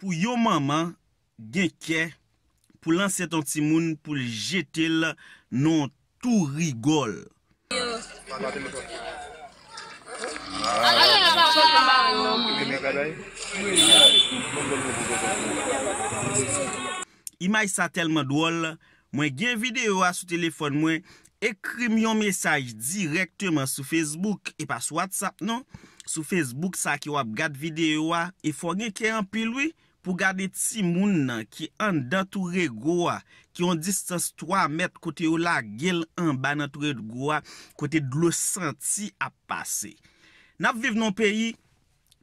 Pou yo maman gen ke pou lanse ton timoun pou jete la non tou rigol. Ima y sa telman dwol, mwen gen video a sou telefon mwen, ekrim yon mesaj direktyman sou Facebook e pa sou WhatsApp non. Sou Facebook sa ki wap gad video a, e fwa gen ke an pil wii. pou gade ti moun nan ki an da tou re goa, ki an distans 3 met kote ou la gel an ba nan tou re goa, kote dlo santi ap pase. Nap viv nou peyi,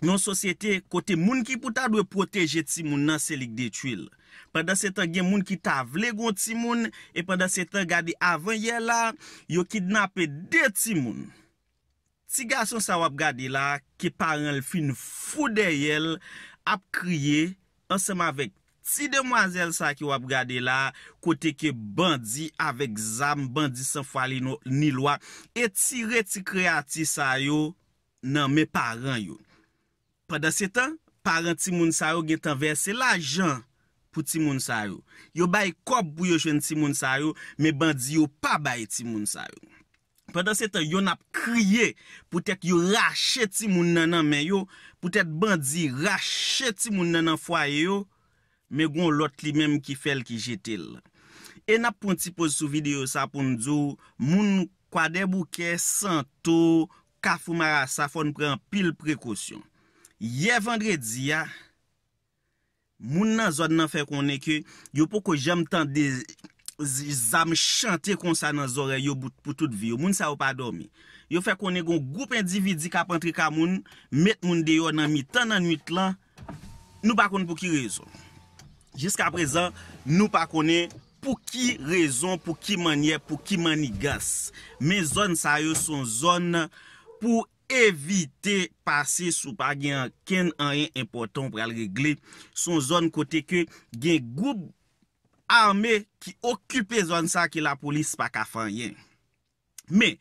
nou sosyete kote moun ki pou ta dwe proteje ti moun nan selik de twil. Pendan se tan gen moun ki ta vle goun ti moun, e pendan se tan gade avan ye la, yo kidnap de ti moun. Ti gason sa wap gade la, ki paran l fin fou de yel ap kriye, Anseman vek ti demwazel sa ki wap gade la, kote ke bandi avek zam, bandi san fali nou ni lwa, eti re ti kreati sa yo nan me paran yo. Padan se tan, paran ti moun sa yo gen tanverse la jan pou ti moun sa yo. Yo bayi kop pou yo jwen ti moun sa yo, me bandi yo pa bayi ti moun sa yo. Pendan se tan yon ap kriye, poutet yon racheti moun nanan men yo, poutet bandi racheti moun nanan fwa yo, me goun lot li menm ki fel ki jetel. E nap poun ti poz sou video sa poun dzo, moun kwa de bouke, santo, kafou mara, safon pren pil prekosyon. Ye vendredi ya, moun nan zon nan fe konen ke, yon pou ko jem tan de... zi zame chante kon sa nan zore yo pou tout vi yo, moun sa ou pa adomi yo fe konen kon goup endividi kapantri ka moun, met moun deyo nan mitan nan nwit lan nou pa konen pou ki rezon jiska prezan, nou pa konen pou ki rezon, pou ki manye pou ki manigas men zon sa yo son zon pou evite pase sou pa gen ken anye important pou al regle son zon kote ke gen goup Ame ki okupe zon sa ki la polis pa ka fan yen. Me,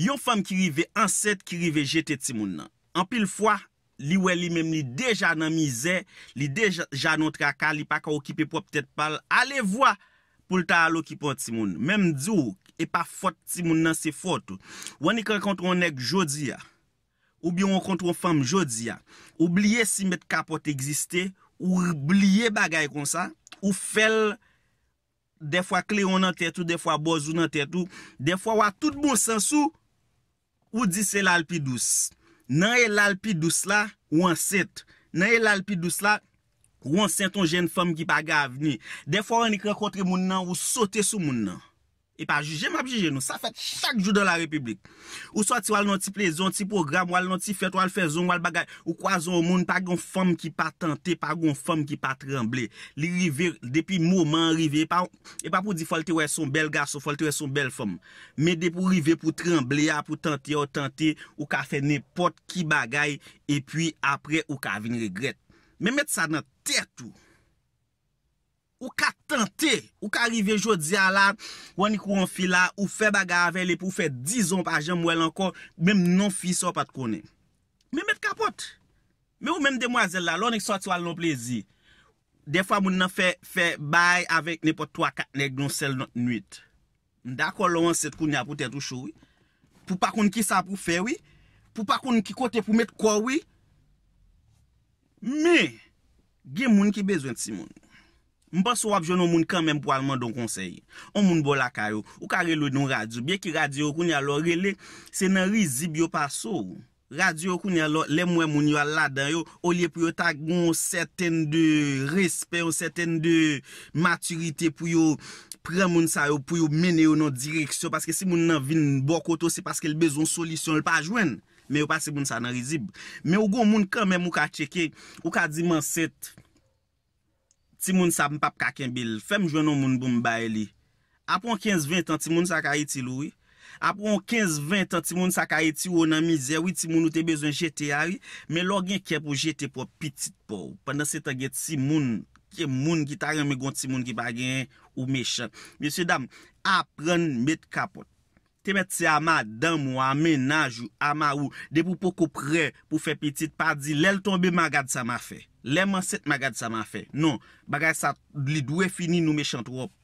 yon fam ki rive anset ki rive jete ti moun nan. An pil fwa, li we li mem li deja nan mize, li deja nan traka, li pa ka okipe po ptet pal, ale vwa pou lta alo ki po ti moun. Mem dzo, e pa fot ti moun nan se fot. Wan i kon kontron ek jodi ya, ou bi yon kontron fam jodi ya, oubliye si met kapot egziste, oubliye bagay kon sa, ou fel... De fwa kle yon nan tetou, de fwa boz yon nan tetou, de fwa wak tout bon sens ou, ou di se lalpi dous. Nan e lalpi dous la, wanset. Nan e lalpi dous la, wanset yon jen fom ki pa ga avni. De fwa wak ni kankontre moun nan ou sote sou moun nan. E pa jujeme ap jujeme nou. Sa fèt chak jou de la republik. Ou sa ti wale non ti plezon, ti program, wale non ti fèt, wale fèzon, wale bagay. Ou kwa zon ou moun, pa goun fòm ki pa tante, pa goun fòm ki pa tremble. Li rive, depi mouman rive, e, e pa pou di folte wè son bel gaso, folte wè son bel fòm. Mede pou rive, pou tremble, pou tante, ou tante, ou ka fè nepot ki bagay. E pwi apre, ou ka vin regret. Men met sa nan tèt ou. Ou ka tante. Ou ka rive jodi a la, wani kou an fi la, ou fe baga avele pou fe dizon pa jen mwel an kon, menm nan fi so pat konen. Men met kapot. Men ou men demwazel la, lò nèk soti wale lò non plezi. Defwa moun nan fe baye avèk ne pot 3-4 nek non sel not nwit. Ndakon lò an set konen apote tou showi. Pou pa konen ki sa pou fewi. Pou pa konen ki kote pou met kòwi. Men, gen moun ki bezwen si moun. Mpa sou wap joun ou moun kamem pou alman don konsey. Ou moun bol akay ou. Ou ka rele ou don radyo. Biye ki radyo koun ya lo rele, se nan rizib yo pa sou. Radyo koun ya lo, lemwe moun yo aladan yo, ou liye pou yo tak goun seten de respen, ou seten de maturite pou yo pre moun sa yo, pou yo mene yo nan direksyon. Paske si moun nan vin bokoto, se paske l bezon solisyon l pa jwen. Me yo pa se moun sa nan rizib. Me ou goun moun kamem ou ka cheke, ou ka di man sete. Ti moun sa mpap kaken bil. Fem jwennon moun boumbay li. Apon 15-20 an ti moun sakay ti loui. Apon 15-20 an ti moun sakay ti ou nan mizè. Ou ti moun ou te bezwen jete yari. Men lor gen ke pou jete pou pitit pou. Pendan se te gen ti moun. Ki moun gitaran me gonti moun ki bagen ou mechan. Monsie dam, apren met kapot. Te met se ama dam ou amenaj ou ama ou, de pou pou koupre pou fe petit pa di, lèl tombe magad sa ma fe. Lèl man set magad sa ma fe. Non, bagay sa li dwe fini nou me chantrop.